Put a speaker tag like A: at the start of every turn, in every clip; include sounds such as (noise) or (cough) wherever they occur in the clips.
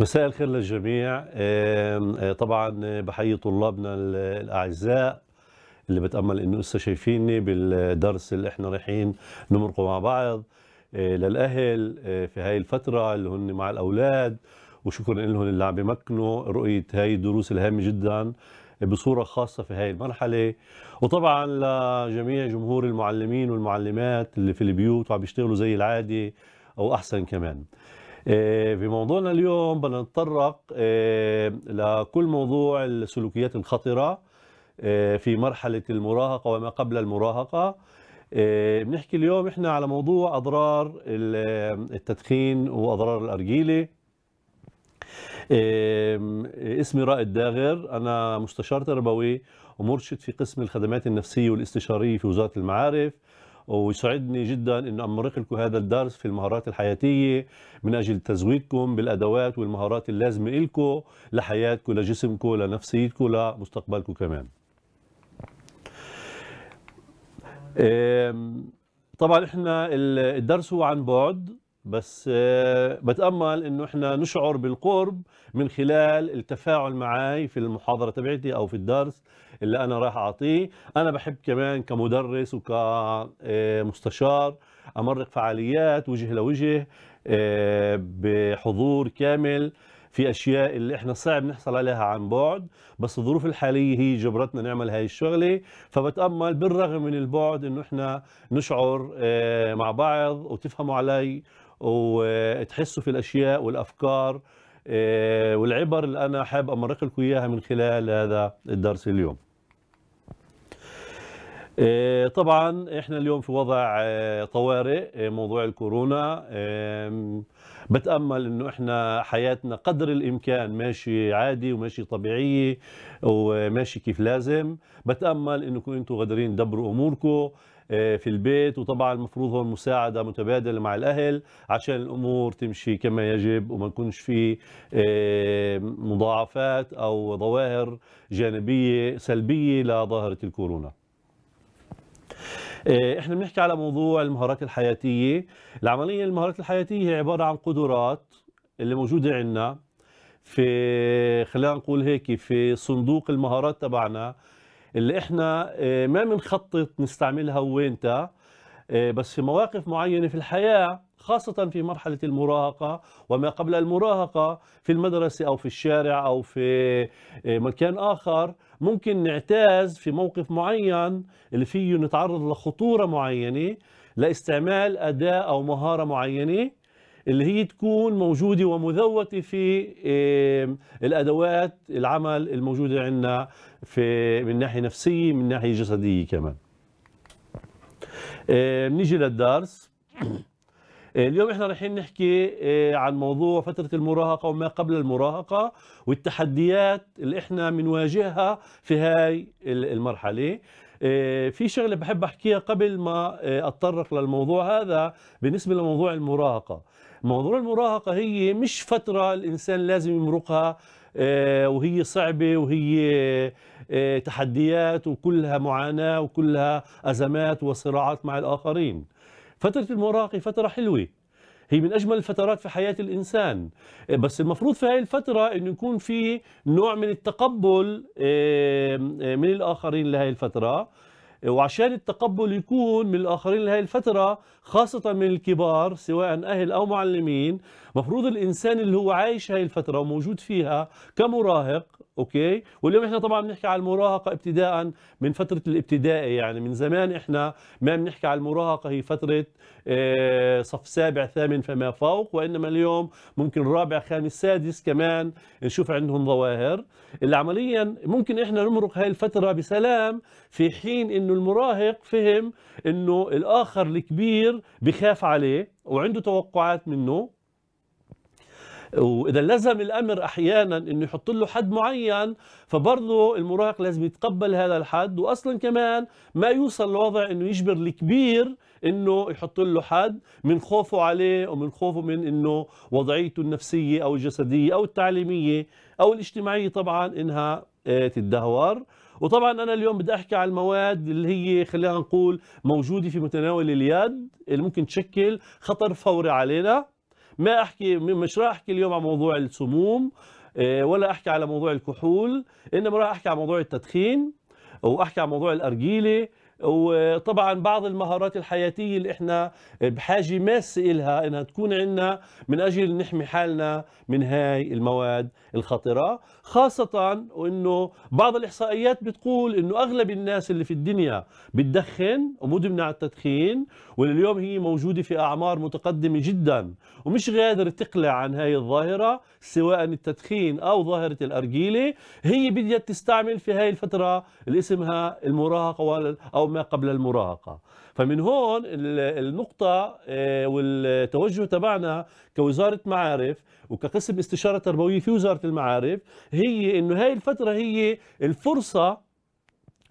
A: مساء الخير للجميع آه، طبعا آه، بحيي طلابنا الاعزاء اللي بتامل انه لسه شايفيني بالدرس اللي احنا رايحين نمرقه مع بعض آه، للاهل في هاي الفتره اللي هن مع الاولاد وشكرا لهم اللي عم بيمكنوا رؤيه هاي الدروس الهامه جدا بصوره خاصه في هاي المرحله وطبعا لجميع جمهور المعلمين والمعلمات اللي في البيوت وعم بيشتغلوا زي العادي او احسن كمان بموضوعنا آه، اليوم بدنا نتطرق آه، لكل موضوع السلوكيات الخطرة آه، في مرحلة المراهقة وما قبل المراهقة بنحكي اليوم احنا على موضوع أضرار التدخين وأضرار الأرجيلة اسمي رائد داغر أنا مستشار تربوي ومرشد في قسم الخدمات النفسية والاستشارية في وزارة المعارف ويسعدني جدا أن أمرق لكم هذا الدرس في المهارات الحياتية من أجل تزويدكم بالأدوات والمهارات اللازمة لكم لحياتكم لجسمكم لنفسيتكم لمستقبلكم كمان إيه، طبعا احنا الدرس هو عن بعد بس آه، بتامل انه احنا نشعر بالقرب من خلال التفاعل معي في المحاضره تبعتي او في الدرس اللي انا راح اعطيه انا بحب كمان كمدرس وكمستشار آه، امرق فعاليات وجه لوجه آه، بحضور كامل في اشياء اللي احنا صعب نحصل عليها عن بعد بس الظروف الحاليه هي جبرتنا نعمل هاي الشغله فبتامل بالرغم من البعد انه احنا نشعر مع بعض وتفهموا علي وتحسوا في الاشياء والافكار آه، والعبر اللي انا حابب امرق لكم اياها من خلال هذا الدرس اليوم. آه، طبعا احنا اليوم في وضع آه، طوارئ موضوع الكورونا بتامل انه احنا حياتنا قدر الامكان ماشي عادي وماشي طبيعيه وماشي كيف لازم بتامل انكم انتم قادرين تدبروا اموركم آه، في البيت وطبعا المفروض هون مساعدة متبادلة مع الأهل عشان الأمور تمشي كما يجب وما نكونش في آه، مضاعفات أو ظواهر جانبية سلبية لظاهرة الكورونا آه، احنا بنحكي على موضوع المهارات الحياتية العملية المهارات الحياتية هي عبارة عن قدرات اللي موجودة عندنا في خلينا نقول هيك في صندوق المهارات تبعنا اللي احنا آه، ما بنخطط نستعملها وينتا آه، بس في مواقف معينة في الحياة خاصة في مرحلة المراهقة وما قبل المراهقة في المدرسة أو في الشارع أو في آه، مكان آخر ممكن نعتاز في موقف معين اللي فيه نتعرض لخطورة معينة لاستعمال أداة أو مهارة معينة اللي هي تكون موجودة ومذوتة في الأدوات العمل الموجودة عندنا في من ناحية نفسية من ناحية جسدية كمان بنيجي للدرس اليوم احنا رايحين نحكي عن موضوع فترة المراهقة وما قبل المراهقة والتحديات اللي احنا بنواجهها في هاي المرحلة في شغلة بحب أحكيها قبل ما أتطرق للموضوع هذا بالنسبة لموضوع المراهقة موضوع المراهقة هي مش فترة الإنسان لازم يمرقها آه، وهي صعبة وهي آه، تحديات وكلها معاناة وكلها أزمات وصراعات مع الآخرين فترة المراهقة فترة حلوة هي من أجمل الفترات في حياة الإنسان آه، بس المفروض في هاي الفترة أنه يكون في نوع من التقبل من الآخرين لهي الفترة وعشان التقبل يكون من الآخرين لهذه الفترة خاصة من الكبار سواء أهل أو معلمين مفروض الانسان اللي هو عايش هاي الفتره وموجود فيها كمراهق اوكي واليوم احنا طبعا بنحكي على المراهقه ابتداء من فتره الابتدائي يعني من زمان احنا ما بنحكي على المراهقه هي فتره آه، صف سابع ثامن فما فوق وانما اليوم ممكن رابع خامس سادس كمان نشوف عندهم ظواهر اللي عمليا ممكن احنا نمرق هاي الفتره بسلام في حين انه المراهق فهم انه الاخر الكبير بخاف عليه وعنده توقعات منه واذا لزم الامر احيانا انه يحط له حد معين فبرضه المراهق لازم يتقبل هذا الحد واصلا كمان ما يوصل لوضع انه يجبر الكبير انه يحط له حد من خوفه عليه ومن خوفه من انه وضعيته النفسيه او الجسديه او التعليميه او الاجتماعيه طبعا انها آه، تتدهور وطبعا انا اليوم بدي احكي على المواد اللي هي خلينا نقول موجوده في متناول اليد اللي ممكن تشكل خطر فوري علينا ما احكي مش راح احكي اليوم عن موضوع السموم آه، ولا احكي على موضوع الكحول انما راح احكي عن موضوع التدخين واحكي عن موضوع الارجيله وطبعا بعض المهارات الحياتية اللي احنا بحاجة ماسة إلها انها تكون عندنا من اجل نحمي حالنا من هاي المواد الخطرة خاصة وانه بعض الاحصائيات بتقول انه اغلب الناس اللي في الدنيا بتدخن ومدمنة على التدخين واليوم هي موجودة في اعمار متقدمة جدا ومش قادر تقلع عن هاي الظاهرة سواء التدخين او ظاهرة الارجيلة هي بدها تستعمل في هاي الفترة اللي اسمها المراهقة او ما قبل المراهقة فمن هون النقطة آه، والتوجه تبعنا كوزارة معارف وكقسم استشارة تربوية في وزارة المعارف هي انه هاي الفترة هي الفرصة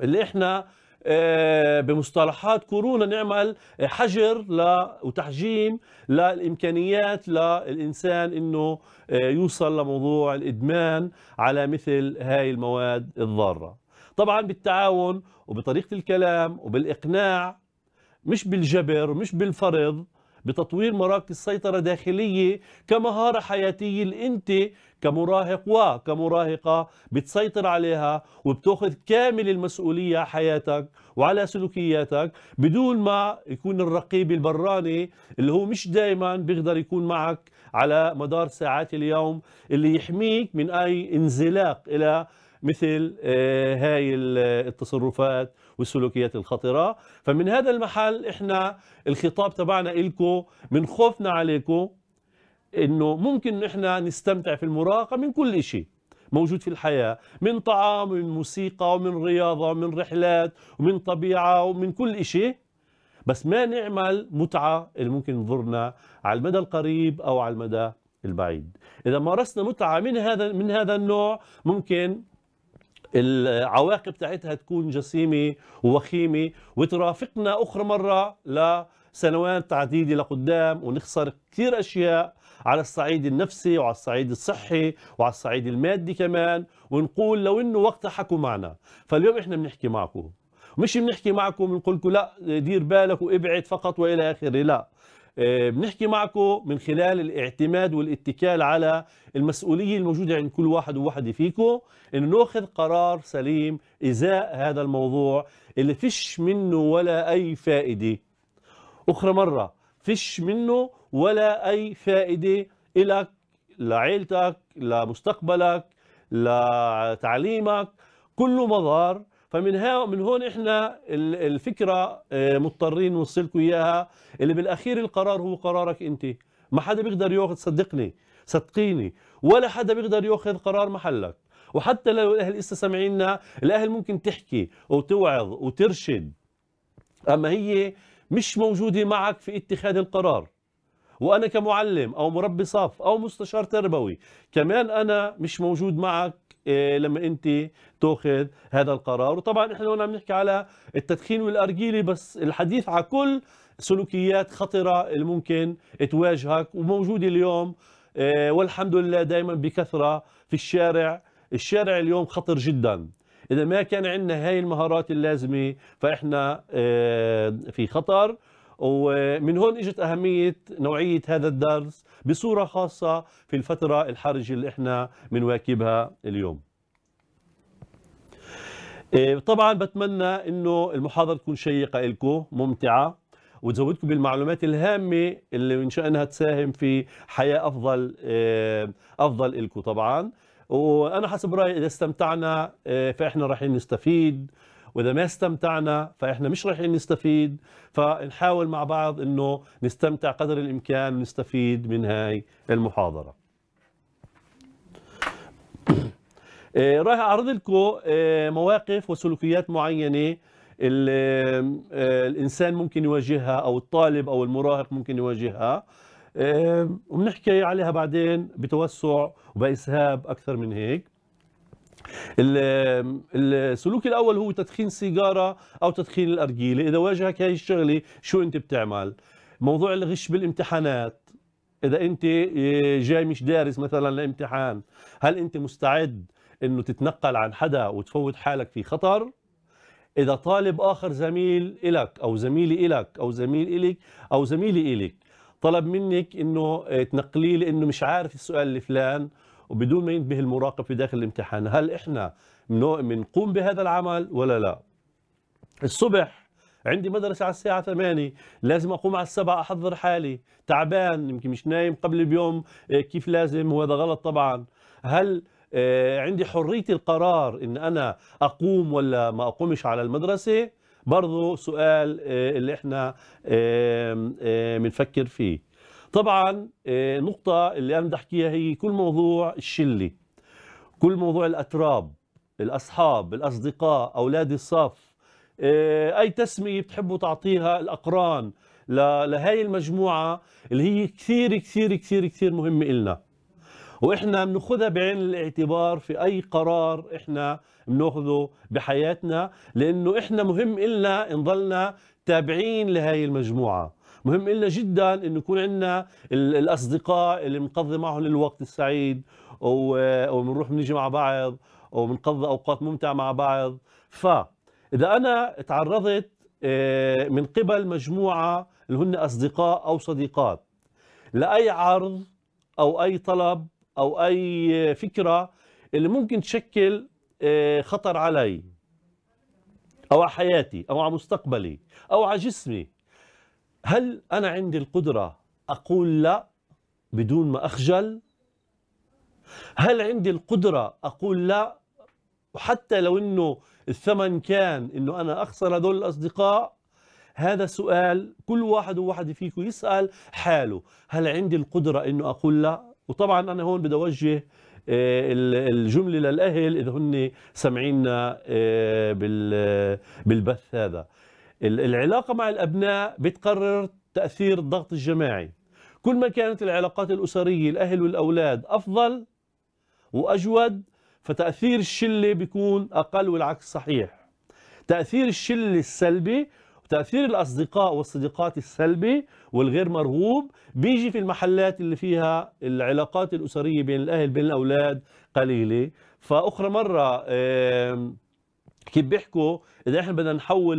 A: اللي احنا آه، بمصطلحات كورونا نعمل حجر ل وتحجيم للامكانيات للانسان انه آه، يوصل لموضوع الادمان على مثل هاي المواد الضاره طبعا بالتعاون وبطريقة الكلام وبالإقناع مش بالجبر مش بالفرض بتطوير مراكز سيطرة داخلية كمهارة حياتية اللي أنت كمراهق وكمراهقة بتسيطر عليها وبتاخذ كامل المسؤولية على حياتك وعلى سلوكياتك بدون ما يكون الرقيب البراني اللي هو مش دائما بيقدر يكون معك على مدار ساعات اليوم اللي يحميك من أي انزلاق إلى مثل آه، هاي التصرفات والسلوكيات الخطرة فمن هذا المحل إحنا الخطاب تبعنا لكم من خوفنا عليكم إنه ممكن إحنا نستمتع في المراهقة من كل شيء موجود في الحياة من طعام ومن موسيقى ومن رياضة ومن رحلات ومن طبيعة ومن كل شيء بس ما نعمل متعة اللي ممكن تضرنا على المدى القريب أو على المدى البعيد إذا مارسنا متعة من هذا من هذا النوع ممكن العواقب بتاعتها تكون جسيمه ووخيمه وترافقنا اخرى مره لسنوات عديده لقدام ونخسر كثير اشياء على الصعيد النفسي وعلى الصعيد الصحي وعلى الصعيد المادي كمان ونقول لو انه وقتها حكوا معنا فاليوم احنا بنحكي معكم مش بنحكي معكم بنقول لكم لا دير بالك وابعد فقط والى اخره لا آه، بنحكي معكم من خلال الاعتماد والاتكال على المسؤولية الموجودة عند كل واحد وواحدة فيكم انه ناخذ قرار سليم ازاء هذا الموضوع اللي فيش منه ولا اي فائدة اخرى مرة فيش منه ولا اي فائدة الك لعيلتك لمستقبلك لتعليمك كله مضار فمن ها من هون احنا الفكره آه، مضطرين نوصل اياها اللي بالاخير القرار هو قرارك انت ما حدا بيقدر ياخذ صدقني صدقيني ولا حدا بيقدر ياخذ قرار محلك وحتى لو الاهل لسه سامعيننا الاهل ممكن تحكي وتوعظ وترشد اما هي مش موجوده معك في اتخاذ القرار وانا كمعلم او مربي صف او مستشار تربوي كمان انا مش موجود معك إيه، لما انت تاخذ هذا القرار وطبعا احنا هون عم نحكي على التدخين والارجيله بس الحديث على كل سلوكيات خطره اللي ممكن تواجهك وموجوده اليوم إيه، والحمد لله دائما بكثره في الشارع الشارع اليوم خطر جدا اذا ما كان عندنا هاي المهارات اللازمه فاحنا إيه، في خطر ومن هون اجت اهميه نوعيه هذا الدرس بصوره خاصه في الفتره الحرجه اللي احنا بنواكبها اليوم. إيه، طبعا بتمنى انه المحاضره تكون شيقه لكم ممتعه وتزودكم بالمعلومات الهامه اللي من شانها تساهم في حياه افضل إيه، افضل لكم طبعا وانا حسب رايي اذا استمتعنا إيه، فاحنا رايحين نستفيد واذا ما استمتعنا فاحنا مش رايحين نستفيد فنحاول مع بعض انه نستمتع قدر الامكان ونستفيد من هاي المحاضره (clears throat) آه، راح اعرض لكم آه، مواقف وسلوكيات معينه آه، الانسان ممكن يواجهها او الطالب او المراهق ممكن يواجهها وبنحكي عليها بعدين بتوسع وباسهاب اكثر من هيك السلوك الاول هو تدخين سيجاره او تدخين الارجيله اذا واجهك هاي الشغله شو انت بتعمل موضوع الغش بالامتحانات اذا انت آه، جاي مش دارس مثلا لامتحان هل انت مستعد انه تتنقل عن حدا وتفوت حالك في خطر اذا طالب اخر زميل الك او زميلي الك او زميل الك او زميلي الك طلب منك انه آه، تنقليه لانه مش عارف السؤال الفلان وبدون ما ينتبه المراقب في داخل الامتحان هل احنا بنقوم بهذا العمل ولا لا الصبح عندي مدرسة على الساعة 8 لازم أقوم على السبعة أحضر حالي تعبان يمكن مش نايم قبل بيوم إيه، كيف لازم وهذا غلط طبعا هل إيه، عندي حرية القرار إن أنا أقوم ولا ما أقومش على المدرسة برضو سؤال إيه، اللي احنا بنفكر فيه طبعا النقطة آه، اللي أنا بدي أحكيها هي كل موضوع الشلة كل موضوع الأتراب الأصحاب الأصدقاء أولاد الصف آه، أي تسمية بتحبوا تعطيها الأقران لهي المجموعة اللي هي كثير كثير كثير كثير مهمة إلنا وإحنا بناخذها بعين الاعتبار في أي قرار إحنا بناخذه بحياتنا لأنه إحنا مهم إلنا نضلنا تابعين لهي المجموعة مهم إلنا جدا أن يكون عندنا الأصدقاء اللي بنقضي معهم الوقت السعيد وبنروح بنيجي مع بعض وبنقضي أوقات ممتعة مع بعض فإذا أنا تعرضت آه، من قبل مجموعة اللي هن أصدقاء أو صديقات لأي عرض أو أي طلب أو أي فكرة اللي ممكن تشكل آه، خطر علي أو على حياتي أو على مستقبلي أو على جسمي هل أنا عندي القدرة أقول لا بدون ما أخجل؟ هل عندي القدرة أقول لا وحتى لو أنه الثمن كان أنه أنا أخسر هذول الأصدقاء هذا سؤال كل واحد وواحد فيكم يسأل حاله هل عندي القدرة أنه أقول لا وطبعا أنا هون بدي أوجه آه، الجملة للأهل إذا هن سمعينا آه، بالبث هذا العلاقة مع الأبناء بتقرر تأثير الضغط الجماعي كل ما كانت العلاقات الأسرية الأهل والأولاد أفضل وأجود فتأثير الشلة بيكون أقل والعكس صحيح تأثير الشلة السلبي وتأثير الأصدقاء والصديقات السلبي والغير مرغوب بيجي في المحلات اللي فيها العلاقات الأسرية بين الأهل بين الأولاد قليلة فأخرى مرة كيف بيحكوا اذا احنا بدنا نحول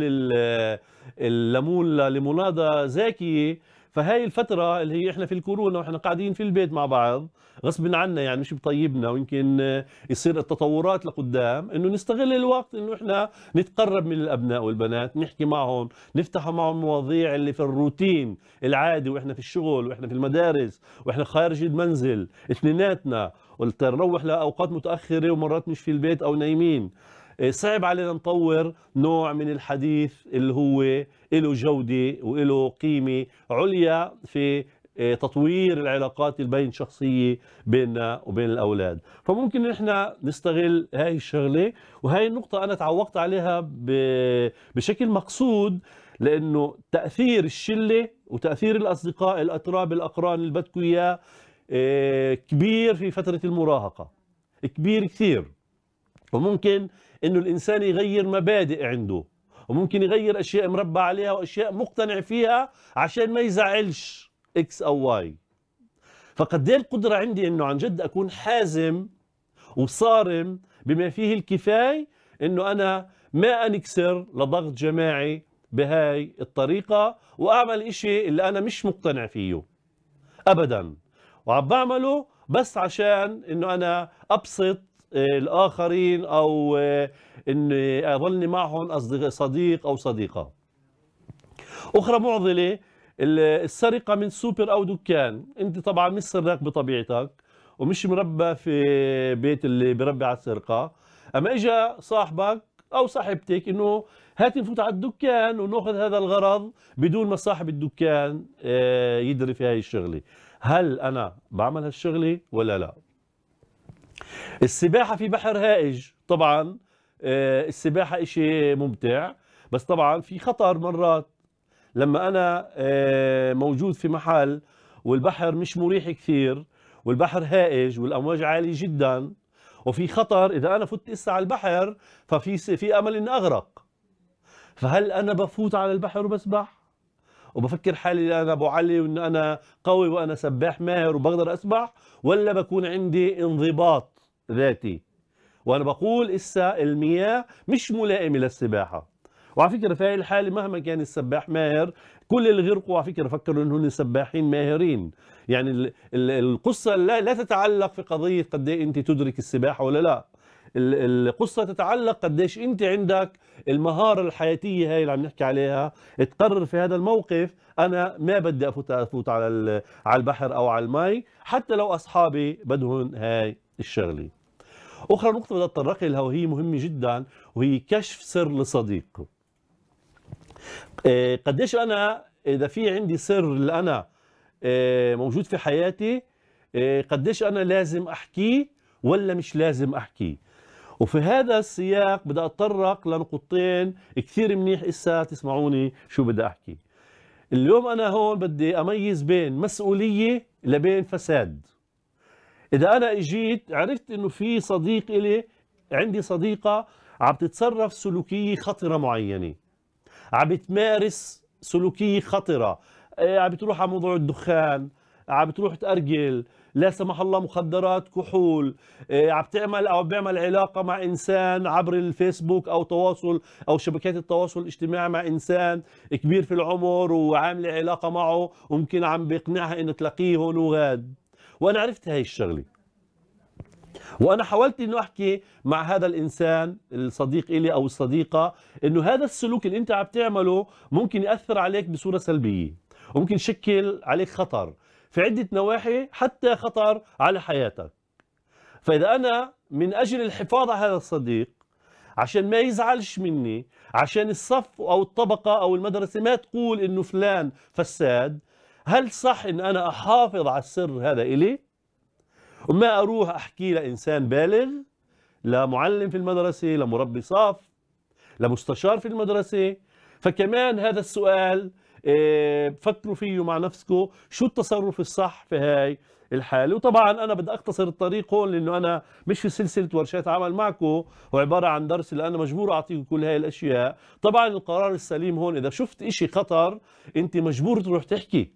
A: الليمون لليموناضة زاكيه فهي الفتره اللي هي احنا في الكورونا واحنا قاعدين في البيت مع بعض غصب عنا يعني مش بطيبنا ويمكن يصير التطورات لقدام انه نستغل الوقت انه احنا نتقرب من الابناء والبنات نحكي معهم نفتح معهم مواضيع اللي في الروتين العادي واحنا في الشغل واحنا في المدارس واحنا خارج المنزل اثنيناتنا ونروح لاوقات متاخره ومرات مش في البيت او نايمين إيه، صعب علينا نطور نوع من الحديث اللي هو له جودة وله قيمة عليا في إيه، تطوير العلاقات البين شخصية بيننا وبين الأولاد فممكن نحن نستغل هاي الشغلة وهاي النقطة أنا تعوقت عليها بشكل مقصود لأنه تأثير الشلة وتأثير الأصدقاء الأتراب الأقران اللي بدكم إياه إيه، كبير في فترة المراهقة كبير كثير وممكن انه الانسان يغير مبادئ عنده وممكن يغير اشياء مربى عليها واشياء مقتنع فيها عشان ما يزعلش اكس او واي فقد ايه القدره عندي انه عن جد اكون حازم وصارم بما فيه الكفايه انه انا ما انكسر لضغط جماعي بهاي الطريقه واعمل إشي اللي انا مش مقتنع فيه ابدا وعم بعمله بس عشان انه انا ابسط الاخرين او آه، اني اظلني معهم صديق او صديقه اخرى معضله السرقه من سوبر او دكان انت طبعا مش سراق بطبيعتك ومش مربى في بيت اللي بربي على السرقه اما اجى صاحبك او صاحبتك انه هات نفوت على الدكان وناخذ هذا الغرض بدون ما صاحب الدكان آه، يدري في هاي الشغله هل انا بعمل هالشغله ولا لا السباحة في بحر هائج طبعا آه، السباحة إشي ممتع بس طبعا في خطر مرات لما أنا آه، موجود في محل والبحر مش مريح كثير والبحر هائج والأمواج عالية جدا وفي خطر إذا أنا فت إسا على البحر ففي في أمل إني أغرق فهل أنا بفوت على البحر وبسبح؟ وبفكر حالي انا ابو علي وان انا قوي وانا سباح ماهر وبقدر اسبح ولا بكون عندي انضباط ذاتي وانا بقول اسا المياه مش ملائمه للسباحه وعلى فكره في هاي الحاله مهما كان السباح ماهر كل اللي غرقوا على فكره فكروا انهم سباحين ماهرين يعني القصه لا, لا تتعلق في قضيه قد ايه انت تدرك السباحه ولا لا القصه تتعلق قديش انت عندك المهاره الحياتيه هاي اللي عم نحكي عليها تقرر في هذا الموقف انا ما بدي افوت افوت على على البحر او على المي حتى لو اصحابي بدهم هاي الشغله اخرى نقطه بدي اتطرق لها وهي مهمه جدا وهي كشف سر لصديق إيه، قديش انا اذا في عندي سر اللي انا إيه، موجود في حياتي إيه، قديش انا لازم احكيه ولا مش لازم احكيه وفي هذا السياق بدي أتطرق لنقطتين كثير منيح إسا تسمعوني شو بدي أحكي اليوم أنا هون بدي أميز بين مسؤولية لبين فساد إذا أنا إجيت عرفت إنه في صديق إلي عندي صديقة عم تتصرف سلوكية خطرة معينة عم بتمارس سلوكية خطرة إيه، عم بتروح على موضوع الدخان عم بتروح تأرجل لا سمح الله مخدرات كحول آه، عم تعمل او بيعمل علاقه مع انسان عبر الفيسبوك او تواصل او شبكات التواصل الاجتماعي مع انسان كبير في العمر وعامل علاقه معه وممكن عم بيقنعها انه تلاقيه هون وغاد وانا عرفت هاي الشغله وانا حاولت انه احكي مع هذا الانسان الصديق الي او الصديقه انه هذا السلوك اللي انت عم تعمله ممكن ياثر عليك بصوره سلبيه وممكن يشكل عليك خطر في عدة نواحي حتى خطر على حياتك فإذا أنا من أجل الحفاظ على هذا الصديق عشان ما يزعلش مني عشان الصف أو الطبقة أو المدرسة ما تقول إنه فلان فساد هل صح إن أنا أحافظ على السر هذا إلي وما أروح أحكي لإنسان بالغ لا معلم في المدرسة لا مربي صف لمستشار في المدرسة فكمان هذا السؤال إيه، فكروا فيه مع نفسكم شو التصرف الصح في هاي الحاله وطبعا انا بدي اختصر الطريق هون لانه انا مش في سلسله ورشات عمل معكم وعباره عن درس اللي انا مجبور اعطيكم كل هاي الاشياء طبعا القرار السليم هون اذا شفت إشي خطر انت مجبور تروح تحكي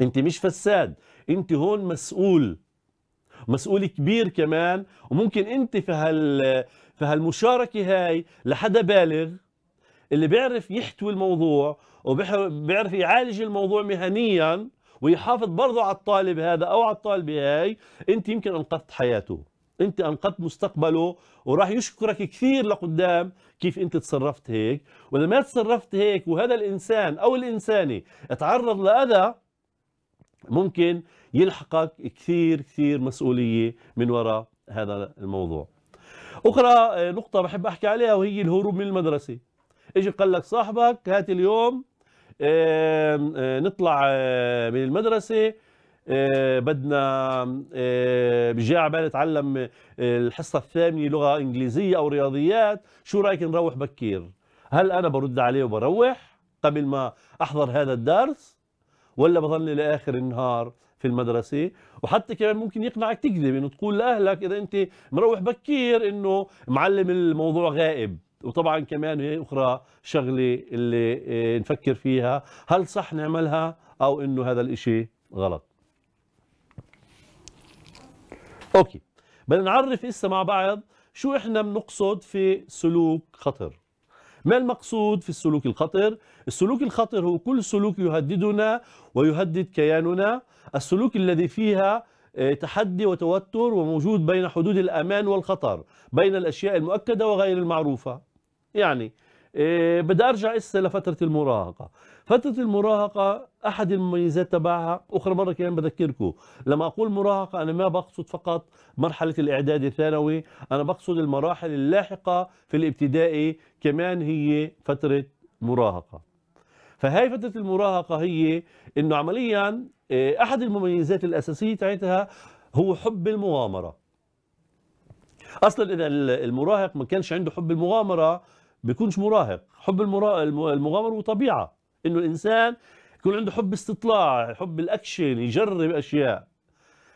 A: انت مش فساد انت هون مسؤول مسؤول كبير كمان وممكن انت في هال في هالمشاركه هاي لحدا بالغ اللي بيعرف يحتوي الموضوع وبيعرف يعالج الموضوع مهنيا ويحافظ برضه على الطالب هذا او على الطالبه هاي انت يمكن انقذت حياته انت انقذت مستقبله وراح يشكرك كثير لقدام كيف انت تصرفت هيك واذا ما تصرفت هيك وهذا الانسان او الانسانه تعرض لاذى ممكن يلحقك كثير كثير مسؤوليه من وراء هذا الموضوع اخرى نقطه بحب احكي عليها وهي الهروب من المدرسه اجى قال لك صاحبك هات اليوم آآ آه، نطلع آآ آه، من المدرسه آه، بدنا بجي على بالي اتعلم الحصه الثامنه لغه انجليزيه او رياضيات شو رايك نروح بكير هل انا برد عليه وبروح قبل ما احضر هذا الدرس ولا بظل لاخر النهار في المدرسة وحتى كمان ممكن يقنعك تكذب انه تقول لأهلك إذا أنت مروح بكير انه معلم الموضوع غائب وطبعا كمان هي اخرى شغله اللي آه، نفكر فيها هل صح نعملها او انه هذا الاشي غلط اوكي بدنا نعرف هسه مع بعض شو احنا بنقصد في سلوك خطر ما المقصود في السلوك الخطر السلوك الخطر هو كل سلوك يهددنا ويهدد كياننا السلوك الذي فيها آه، تحدي وتوتر وموجود بين حدود الأمان والخطر بين الأشياء المؤكدة وغير المعروفة يعني إيه، بدي ارجع هسه لفتره المراهقه فتره المراهقه احد المميزات تبعها اخرى مره كمان بذكركم لما اقول مراهقه انا ما بقصد فقط مرحله الاعدادي الثانوي انا بقصد المراحل اللاحقه في الابتدائي كمان هي فتره مراهقه فهي فتره المراهقه هي انه عمليا إيه، احد المميزات الاساسيه تاعتها هو حب المغامره اصلا اذا المراهق ما كانش عنده حب المغامره بيكونش مراهق حب المرا... المغامره وطبيعه انه الانسان يكون عنده حب استطلاع حب الاكشن يجرب اشياء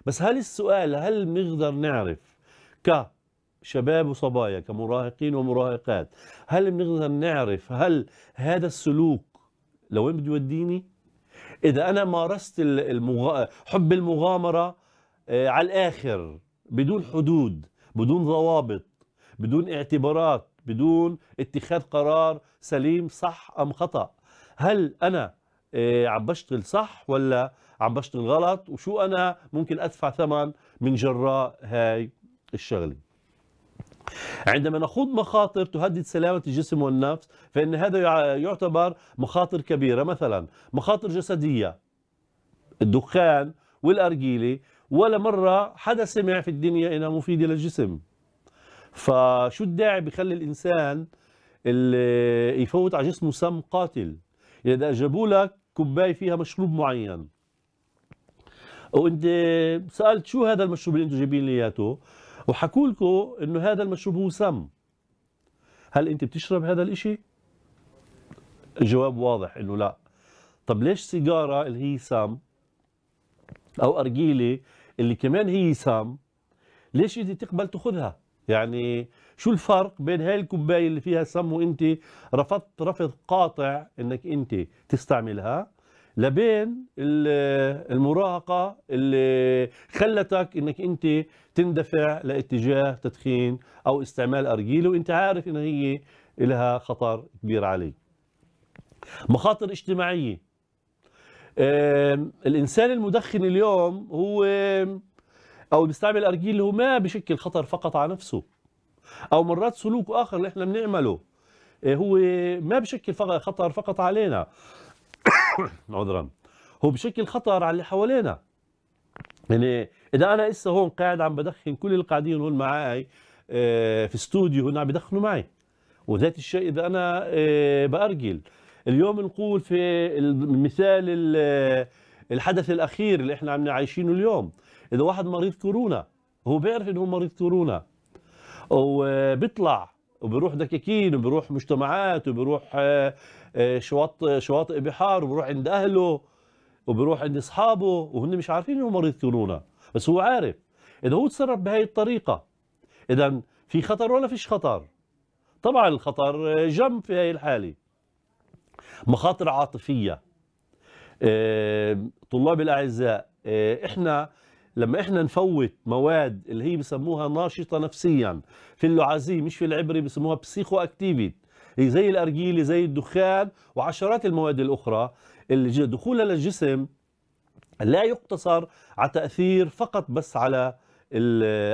A: بس هل السؤال هل بنقدر نعرف كشباب وصبايا كمراهقين ومراهقات هل بنقدر نعرف هل هذا السلوك لوين بده يوديني اذا انا مارست المغ... حب المغامره آه، على الاخر بدون حدود بدون ضوابط بدون اعتبارات بدون اتخاذ قرار سليم صح أم خطأ هل أنا آه، عم بشتغل صح ولا عم بشتغل غلط وشو أنا ممكن أدفع ثمن من جراء هاي الشغلة عندما نخوض مخاطر تهدد سلامة الجسم والنفس فإن هذا يعتبر مخاطر كبيرة مثلا مخاطر جسدية الدخان والأرجيلة ولا مرة حدا سمع في الدنيا إنها مفيدة للجسم فشو الداعي بخلي الانسان اللي يفوت على جسمه سم قاتل اذا جابوا لك كوبايه فيها مشروب معين وانت سالت شو هذا المشروب اللي انتم جايبين لي اياه وحكوا لكم انه هذا المشروب هو سم هل انت بتشرب هذا الاشي الجواب واضح انه لا طب ليش سيجاره اللي هي سم او ارجيله اللي كمان هي سم ليش انت تقبل تاخذها يعني شو الفرق بين هاي الكوبايه اللي فيها سم وانت رفضت رفض قاطع انك انت تستعملها لبين المراهقه اللي خلتك انك انت تندفع لاتجاه تدخين او استعمال ارجيله وانت عارف ان هي لها خطر كبير عليك. مخاطر اجتماعيه الانسان المدخن اليوم هو او بيستعمل الارجيل اللي هو ما بشكل خطر فقط على نفسه او مرات سلوك اخر اللي احنا بنعمله آه، هو ما بشكل خطر فقط علينا (coughs) عذرا هو بشكل خطر على اللي حوالينا يعني اذا انا لسه هون قاعد عم بدخن كل اللي قاعدين هون معي آه، في استوديو هون عم بدخنوا معي وذات الشيء اذا انا آه، بارجل اليوم نقول في المثال الحدث الاخير اللي احنا عم عايشينه اليوم اذا واحد مريض كورونا هو بيعرف انه هو مريض كورونا وبيطلع وبيروح دكاكين وبيروح مجتمعات وبيروح آه، آه، شواطئ شواطئ بحار وبيروح عند اهله وبيروح عند اصحابه وهم مش عارفين انه مريض كورونا بس هو عارف اذا هو تصرف بهي الطريقه اذا في خطر ولا فيش خطر طبعا الخطر آه، جنب في هاي الحاله مخاطر عاطفيه طلاب الاعزاء احنا لما احنا نفوت مواد اللي هي بسموها ناشطه نفسيا في اللعازي مش في العبري بسموها بسيخو اكتيفيت زي الارجيله زي الدخان وعشرات المواد الاخرى اللي دخولها للجسم لا يقتصر على تاثير فقط بس على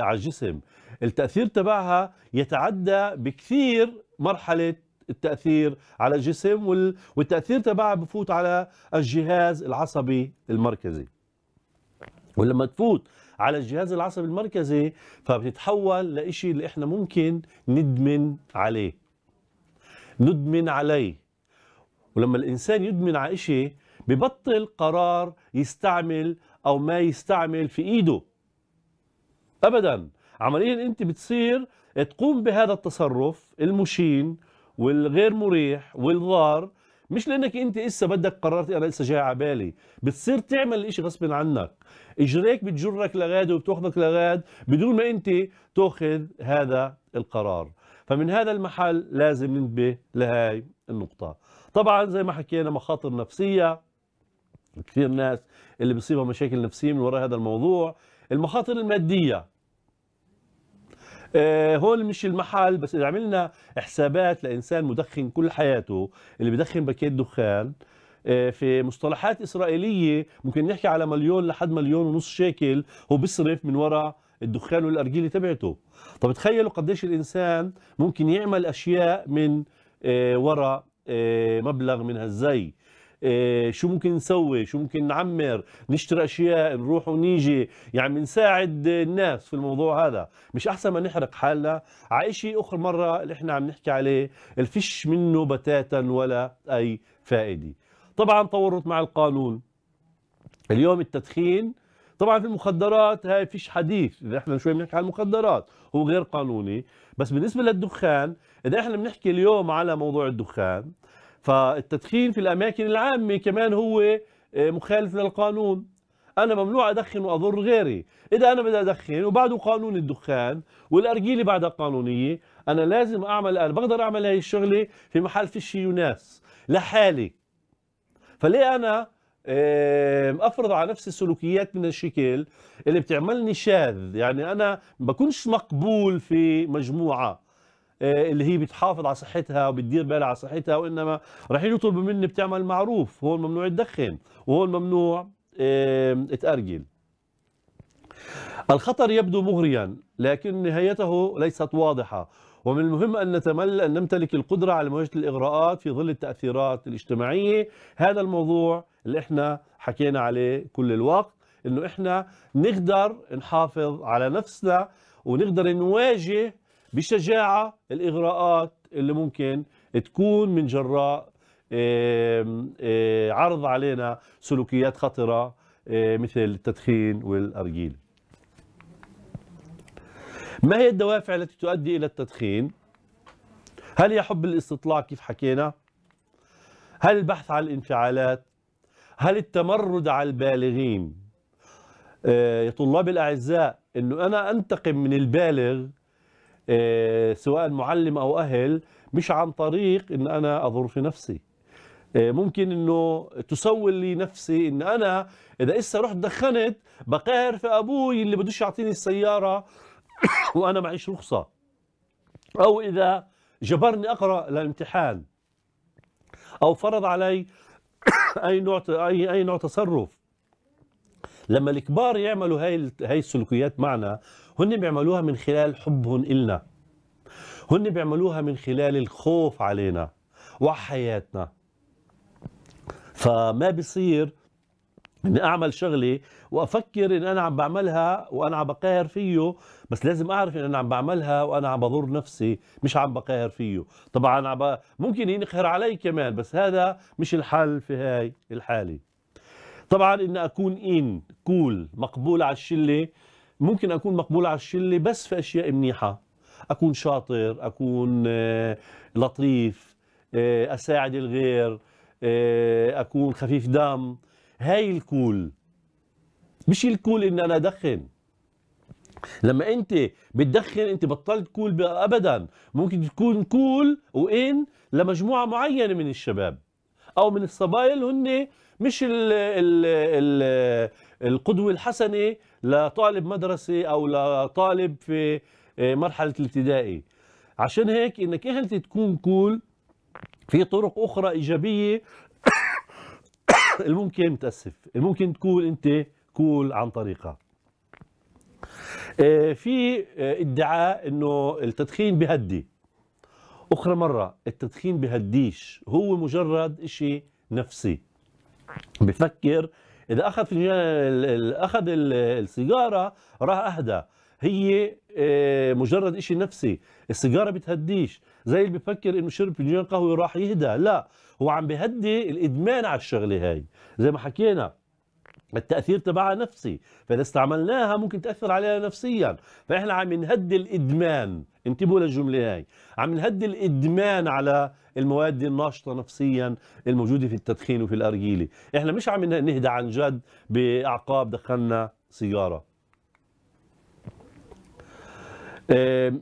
A: على الجسم التاثير تبعها يتعدى بكثير مرحله التاثير على الجسم والتاثير تبعها بفوت على الجهاز العصبي المركزي ولما تفوت على الجهاز العصبي المركزي فبتتحول لإشي اللي إحنا ممكن ندمن عليه ندمن عليه ولما الإنسان يدمن على إشي ببطل قرار يستعمل أو ما يستعمل في إيده أبدا عمليا أنت بتصير تقوم بهذا التصرف المشين والغير مريح والضار مش لانك انت لسه بدك قررت انا لسه جاي على بالي بتصير تعمل الشيء غصب عنك اجريك بتجرك لغاد وبتاخذك لغاد بدون ما انت تاخذ هذا القرار فمن هذا المحل لازم ننتبه لهي النقطه طبعا زي ما حكينا مخاطر نفسيه كثير ناس اللي بيصيبها مشاكل نفسيه من وراء هذا الموضوع المخاطر الماديه آه، هول مش المحل بس اذا عملنا حسابات لانسان مدخن كل حياته اللي بدخن باكيت دخان آه، في مصطلحات اسرائيليه ممكن نحكي على مليون لحد مليون ونص شيكل هو بيصرف من وراء الدخان والارجيله تبعته طب تخيلوا قديش الانسان ممكن يعمل اشياء من آه، وراء مبلغ من هالزي إيه، شو ممكن نسوي شو ممكن نعمر نشتري اشياء نروح ونيجي يعني نساعد الناس في الموضوع هذا مش احسن ما نحرق حالنا على شيء اخر مره اللي احنا عم نحكي عليه الفش منه بتاتا ولا اي فائده طبعا تورط مع القانون اليوم التدخين طبعا في المخدرات هاي فيش حديث اذا احنا شوي بنحكي عن المخدرات هو غير قانوني بس بالنسبه للدخان اذا احنا بنحكي اليوم على موضوع الدخان فالتدخين في الأماكن العامة كمان هو آه، مخالف للقانون أنا ممنوع أدخن وأضر غيري إذا أنا بدي أدخن وبعده قانون الدخان والأرجيلة بعدها قانونية أنا لازم أعمل أنا بقدر أعمل هاي الشغلة في محل شيء يناس لحالي فليه أنا افرض على نفسي سلوكيات من الشكل اللي بتعملني شاذ يعني انا بكونش مقبول في مجموعه آه، اللي هي بتحافظ على صحتها وبتدير بالها على صحتها وانما رايحين يطلبوا مني بتعمل معروف هون ممنوع تدخن وهون ممنوع تأرجل الخطر يبدو مغريا لكن نهايته ليست واضحة ومن المهم أن نتمل أن نمتلك القدرة على مواجهة الإغراءات في ظل التأثيرات الاجتماعية هذا الموضوع اللي احنا حكينا عليه كل الوقت انه احنا نقدر نحافظ على نفسنا ونقدر نواجه بشجاعه الاغراءات اللي ممكن تكون من جراء عرض علينا سلوكيات خطره مثل التدخين والارجيل. ما هي الدوافع التي تؤدي الى التدخين؟ هل هي حب الاستطلاع كيف حكينا؟ هل البحث عن الانفعالات؟ هل التمرد على البالغين؟ يا طلاب الاعزاء انه انا انتقم من البالغ آه، سواء معلم او اهل مش عن طريق ان انا اضر في نفسي آه، ممكن انه تسول لي نفسي ان انا اذا اسا رحت دخنت بقهر في ابوي اللي بدوش يعطيني السياره (coughs) وانا معيش رخصه او اذا جبرني اقرا للامتحان او فرض علي (coughs) اي نوع اي اي نوع تصرف لما الكبار يعملوا هاي هاي السلوكيات معنا هن بيعملوها من خلال حبهم إلنا هن بيعملوها من خلال الخوف علينا وحياتنا فما بصير اني اعمل شغله وافكر ان انا عم بعملها وانا عم بقاهر فيه بس لازم اعرف ان انا عم بعملها وانا عم بضر نفسي مش عم بقاهر فيه طبعا عم ب... ممكن ينقهر علي كمان بس هذا مش الحل في هاي الحاله طبعا ان اكون ان كول مقبول على الشله ممكن اكون مقبول على الشله بس في اشياء منيحه اكون شاطر اكون آه، لطيف آه، اساعد الغير آه، اكون خفيف دم هاي الكول مش الكول ان انا ادخن لما انت بتدخن انت بطلت كول ابدا ممكن تكون كول وان لمجموعه معينه من الشباب او من الصبايا اللي هن مش الـ الـ الـ القدوه الحسنه لطالب مدرسي او لطالب في آه، مرحله الابتدائي عشان هيك انك انت تكون كول في طرق اخرى ايجابيه (coughs) الممكن تاسف الممكن تكون انت كول عن طريقها آه، في آه، ادعاء انه التدخين بهدي اخرى مره التدخين بهديش هو مجرد شيء نفسي بفكر اذا اخذ فنجان اخذ السيجاره راح اهدى هي آه، مجرد شيء نفسي السيجاره بتهديش زي اللي بفكر انه شرب فنجان قهوه راح يهدى لا هو عم بهدي الادمان على الشغله هاي زي ما حكينا التاثير تبعها نفسي فاذا استعملناها ممكن تاثر علينا نفسيا فاحنا عم نهدي الادمان انتبهوا للجملة هاي عم نهدي الإدمان على المواد الناشطة نفسيا الموجودة في التدخين وفي الأرجيلة إحنا مش عم نهدى عن جد بأعقاب دخلنا سيارة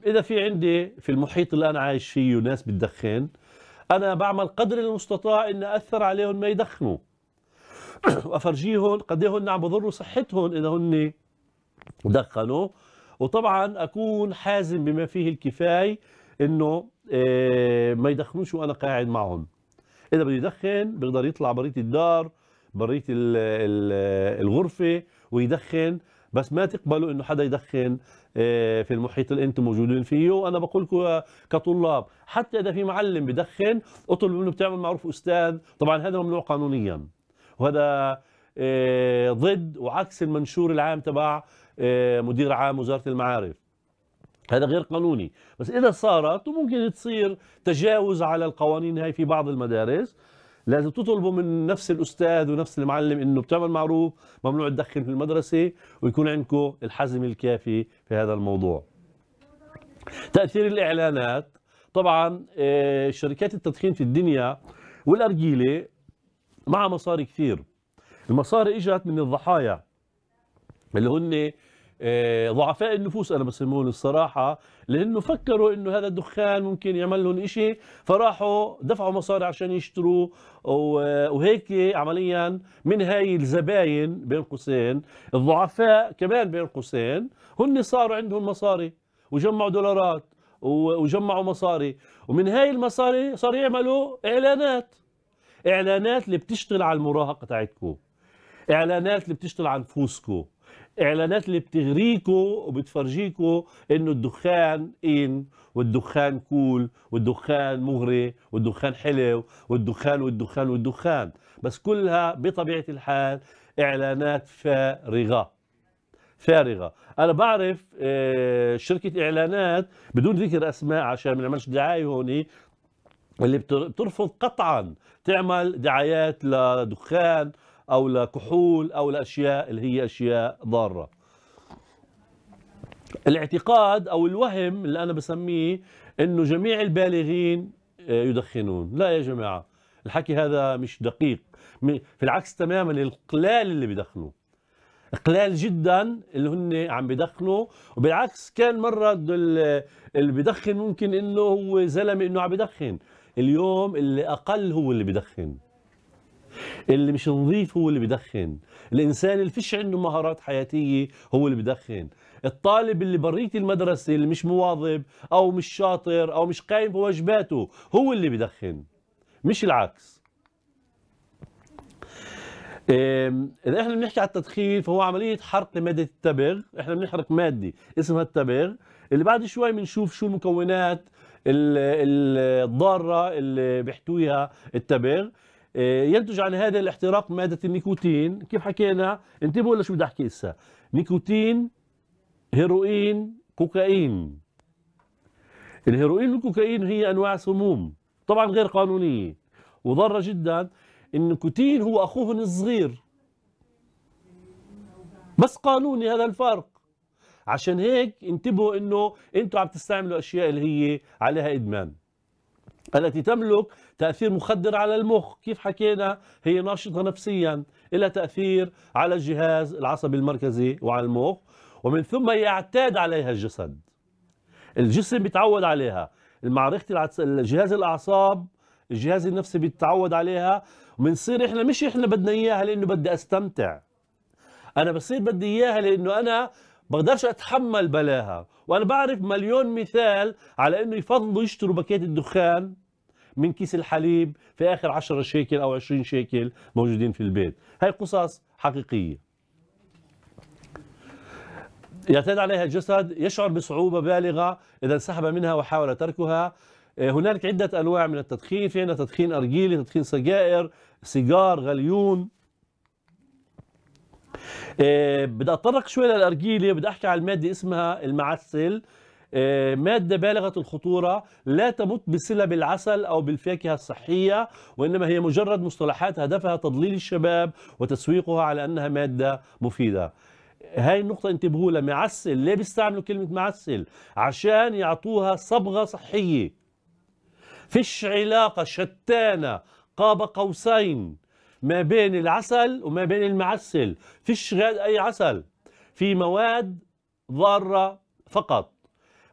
A: إذا في عندي في المحيط اللي أنا عايش فيه ناس بتدخن أنا بعمل قدر المستطاع إن أثر عليهم ما يدخنوا (coughs) وأفرجيهم قد إيه هن عم بضروا صحتهم إذا هن دخنوا وطبعا اكون حازم بما فيه الكفايه انه آه، ما يدخنوش وانا قاعد معهم اذا بده يدخن بيقدر يطلع بريت الدار بريت الغرفه ويدخن بس ما تقبلوا انه حدا يدخن آه، في المحيط اللي انتم موجودين فيه وانا بقول لكم كطلاب حتى اذا في معلم بدخن اطلب منه بتعمل معروف استاذ طبعا هذا ممنوع قانونيا وهذا آه، ضد وعكس المنشور العام تبع آه، مدير عام وزاره المعارف هذا غير قانوني بس اذا صارت وممكن تصير تجاوز على القوانين هاي في بعض المدارس لازم تطلبوا من نفس الاستاذ ونفس المعلم انه بتعمل معروف ممنوع تدخن في المدرسه ويكون عندكم الحزم الكافي في هذا الموضوع تاثير الاعلانات طبعا آه، شركات التدخين في الدنيا والارجيله مع مصاري كثير المصاري اجت من الضحايا اللي هن آه، ضعفاء النفوس انا بسمون الصراحه لانه فكروا انه هذا الدخان ممكن يعمل لهم شيء فراحوا دفعوا مصاري عشان يشتروا وهيك عمليا من هاي الزباين بين قوسين الضعفاء كمان بين قوسين هن صاروا عندهم مصاري وجمعوا دولارات وجمعوا مصاري ومن هاي المصاري صاروا يعملوا اعلانات اعلانات اللي بتشتغل على المراهقه تاعتكم اعلانات اللي بتشتغل على نفوسكم اعلانات اللي بتغريكو وبتفرجيكو انه الدخان ان والدخان كول والدخان مغري والدخان حلو والدخان والدخان والدخان بس كلها بطبيعه الحال اعلانات فارغه فارغه انا بعرف آه، شركه اعلانات بدون ذكر اسماء عشان ما نعملش دعايه هون اللي بترفض قطعا تعمل دعايات لدخان أو لكحول أو لأشياء اللي هي أشياء ضارة الاعتقاد أو الوهم اللي أنا بسميه أنه جميع البالغين آه، يدخنون لا يا جماعة الحكي هذا مش دقيق في العكس تماما القلال اللي بدخنوا قلال جدا اللي هن عم بدخنوا وبالعكس كان مرة اللي بدخن ممكن انه هو زلمه انه عم بدخن اليوم اللي اقل هو اللي بدخن اللي مش نظيف هو اللي بدخن الانسان اللي فيش عنده مهارات حياتيه هو اللي بدخن الطالب اللي بريت المدرسه اللي مش مواظب او مش شاطر او مش قايم بواجباته هو اللي بدخن مش العكس اذا احنا بنحكي على التدخين فهو عمليه حرق ماده التبغ احنا بنحرق ماده اسمها التبغ اللي بعد شوي بنشوف شو المكونات الضاره اللي بيحتويها التبغ آه، ينتج عن هذا الاحتراق مادة النيكوتين كيف حكينا انتبهوا لشو بدي احكي هسه نيكوتين هيروين كوكايين الهيروين والكوكايين هي انواع سموم طبعا غير قانونية وضارة جدا النيكوتين هو اخوهن الصغير بس قانوني هذا الفرق عشان هيك انتبهوا انه انتم عم تستعملوا اشياء اللي هي عليها ادمان التي تملك تأثير مخدر على المخ كيف حكينا هي ناشطة نفسيا لها تأثير على الجهاز العصبي المركزي وعلى المخ ومن ثم يعتاد عليها الجسد الجسم بيتعود عليها المعرفة الجهاز الأعصاب الجهاز النفسي بيتعود عليها ومنصير احنا مش احنا بدنا اياها لانه بدي استمتع انا بصير بدي اياها لانه انا بقدرش اتحمل بلاها وانا بعرف مليون مثال على انه يفضلوا يشتروا باكيت الدخان من كيس الحليب في اخر 10 شيكل او 20 شيكل موجودين في البيت هاي قصص حقيقيه يعتاد عليها الجسد يشعر بصعوبه بالغه اذا انسحب منها وحاول تركها آه، هنالك عده انواع من التدخين في عندنا تدخين ارجيلي تدخين سجائر سيجار غليون إيه بدي اتطرق شوي للارجيله بدي احكي عن الماده اسمها المعسل إيه ماده بالغه الخطوره لا تمت بصله بالعسل او بالفاكهه الصحيه وانما هي مجرد مصطلحات هدفها تضليل الشباب وتسويقها على انها ماده مفيده هاي النقطة انتبهوا لها معسل ليه بيستعملوا كلمة معسل عشان يعطوها صبغة صحية فيش علاقة شتانة قاب قوسين ما بين العسل وما بين المعسل فيش غير أي عسل في مواد ضارة فقط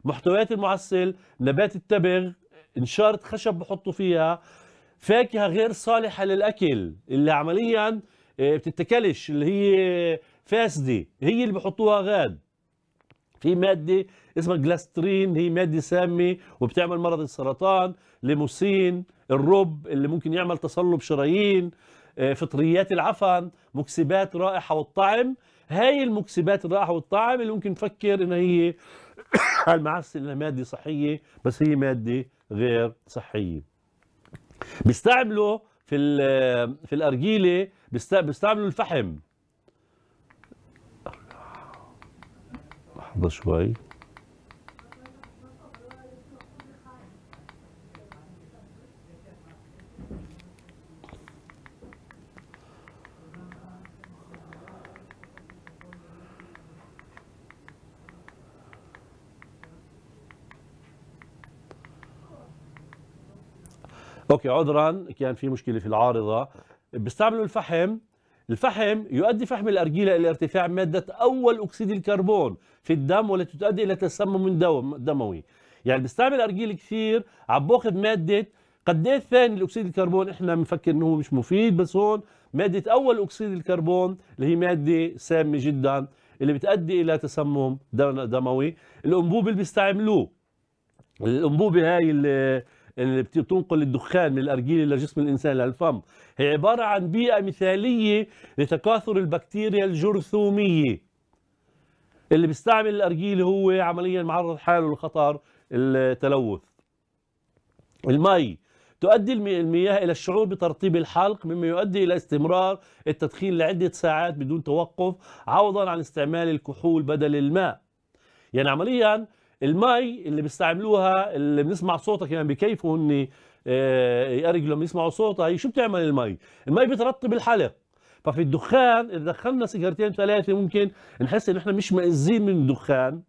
A: محتويات المعسل نبات التبغ انشارة خشب بحطوا فيها فاكهة غير صالحة للأكل اللي عمليا آه، بتتكلش اللي هي فاسدة هي اللي بحطوها غاد في مادة اسمها جلاسترين هي مادة سامة وبتعمل مرض السرطان ليموسين الرب اللي ممكن يعمل تصلب شرايين آه، فطريات العفن مكسبات رائحه والطعم هاي المكسبات الرائحه والطعم اللي ممكن نفكر انها هي (coughs) المعسل انها ماده صحيه بس هي ماده غير صحيه بيستعملوا في في الارجيله بيستعملوا الفحم لحظه شوي اوكي عذرا كان في مشكله في العارضه بيستعملوا الفحم الفحم يؤدي فحم الارجيله الى ارتفاع ماده اول اكسيد الكربون في الدم والتي تؤدي الى تسمم دموي يعني بيستعمل ارجيل كثير عم باخذ ماده قد ايه ثاني الاكسيد الكربون احنا بنفكر انه هو مش مفيد بس هون ماده اول اكسيد الكربون اللي هي ماده سامه جدا اللي بتؤدي الى تسمم دموي الانبوب اللي بيستعملوه الانبوبه هاي اللي اللي بتنقل الدخان من الارجيله لجسم الانسان للفم هي عباره عن بيئه مثاليه لتكاثر البكتيريا الجرثوميه اللي بيستعمل الارجيله هو عمليا معرض حاله لخطر التلوث المي تؤدي المياه إلى الشعور بترطيب الحلق مما يؤدي إلى استمرار التدخين لعدة ساعات بدون توقف عوضا عن استعمال الكحول بدل الماء يعني عمليا المي اللي بيستعملوها اللي بنسمع صوتها كمان يعني بكيفوا هن آه، يارجلوا لما يسمعوا صوتها هي شو بتعمل المي؟ المي بترطب الحلق ففي الدخان اذا دخلنا سيجارتين ثلاثه ممكن نحس ان احنا مش مأزين من الدخان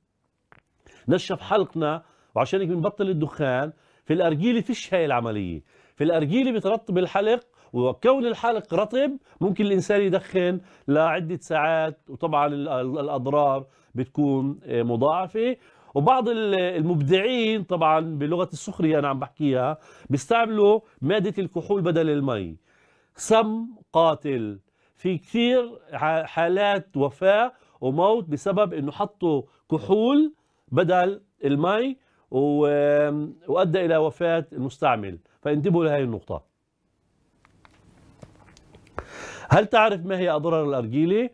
A: نشف حلقنا وعشان هيك بنبطل الدخان في الارجيله فيش هاي العمليه في الارجيله بترطب الحلق وكون الحلق رطب ممكن الانسان يدخن لعده ساعات وطبعا الاضرار بتكون آه، مضاعفه وبعض المبدعين طبعا بلغه السخريه انا عم بحكيها بيستعملوا ماده الكحول بدل المي سم قاتل في كثير حالات وفاه وموت بسبب انه حطوا كحول بدل المي وادى الى وفاه المستعمل فانتبهوا لهي النقطه هل تعرف ما هي اضرار الارجيله